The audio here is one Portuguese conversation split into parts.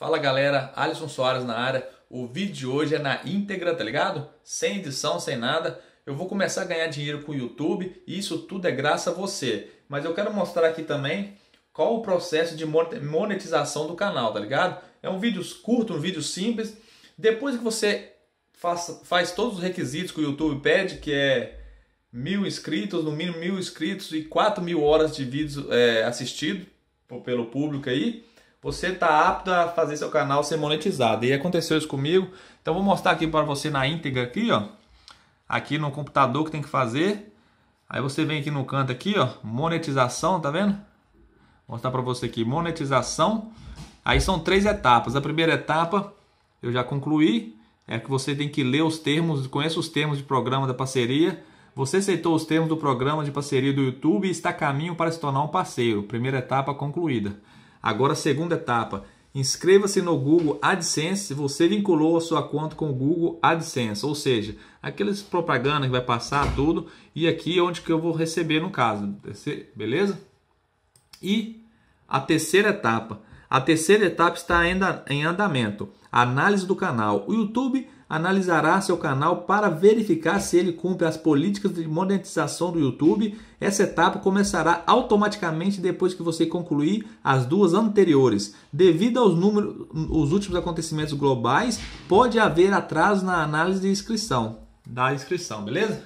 Fala galera, Alisson Soares na área. O vídeo de hoje é na íntegra, tá ligado? Sem edição, sem nada. Eu vou começar a ganhar dinheiro com o YouTube e isso tudo é graça a você. Mas eu quero mostrar aqui também qual o processo de monetização do canal, tá ligado? É um vídeo curto, um vídeo simples. Depois que você faz, faz todos os requisitos que o YouTube pede, que é mil inscritos, no mínimo mil inscritos e quatro mil horas de vídeos é, assistido pelo público aí, você está apto a fazer seu canal ser monetizado. E aconteceu isso comigo. Então vou mostrar aqui para você na íntegra aqui, ó. Aqui no computador que tem que fazer. Aí você vem aqui no canto aqui, ó, monetização, tá vendo? Vou mostrar para você aqui, monetização. Aí são três etapas. A primeira etapa eu já concluí, é que você tem que ler os termos, conheça os termos de programa da parceria. Você aceitou os termos do programa de parceria do YouTube e está a caminho para se tornar um parceiro. Primeira etapa concluída. Agora, segunda etapa. Inscreva-se no Google AdSense você vinculou a sua conta com o Google AdSense, ou seja, aqueles propaganda que vai passar tudo e aqui é onde que eu vou receber no caso, beleza? E a terceira etapa, a terceira etapa está ainda em andamento, análise do canal. O YouTube analisará seu canal para verificar se ele cumpre as políticas de monetização do YouTube. Essa etapa começará automaticamente depois que você concluir as duas anteriores. Devido aos números, os últimos acontecimentos globais, pode haver atraso na análise de inscrição. Da inscrição, beleza?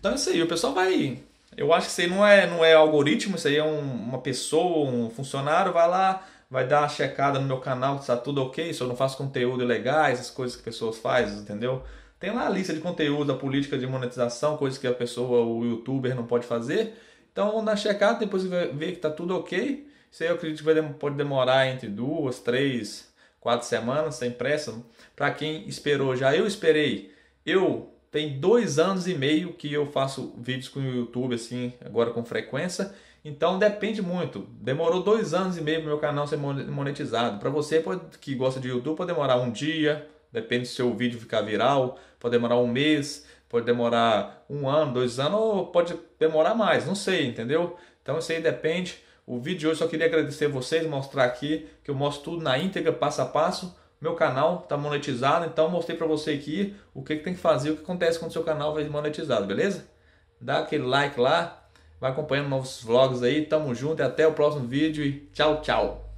Então é isso aí, o pessoal vai. Eu acho que isso aí não é, não é algoritmo, isso aí é um, uma pessoa, um funcionário, vai lá vai dar uma checada no meu canal se está tudo ok, se eu não faço conteúdo legais, as coisas que pessoas fazem, entendeu? Tem lá a lista de conteúdo, a política de monetização, coisas que a pessoa, o youtuber não pode fazer. Então, na checada, depois ver que está tudo ok. Isso aí eu acredito que vai, pode demorar entre duas, três, quatro semanas, sem pressa. Para quem esperou já, eu esperei. Eu tem dois anos e meio que eu faço vídeos com o YouTube, assim, agora com frequência. Então depende muito. Demorou dois anos e meio para meu canal ser monetizado. Para você que gosta de YouTube, pode demorar um dia, depende se seu vídeo ficar viral, pode demorar um mês, pode demorar um ano, dois anos, ou pode demorar mais, não sei, entendeu? Então isso aí depende. O vídeo de hoje só queria agradecer vocês, mostrar aqui que eu mostro tudo na íntegra, passo a passo. Meu canal está monetizado, então mostrei para você aqui o que, que tem que fazer, o que acontece quando o seu canal vai monetizado, beleza? Dá aquele like lá, vai acompanhando novos vlogs aí, tamo junto e até o próximo vídeo e tchau, tchau!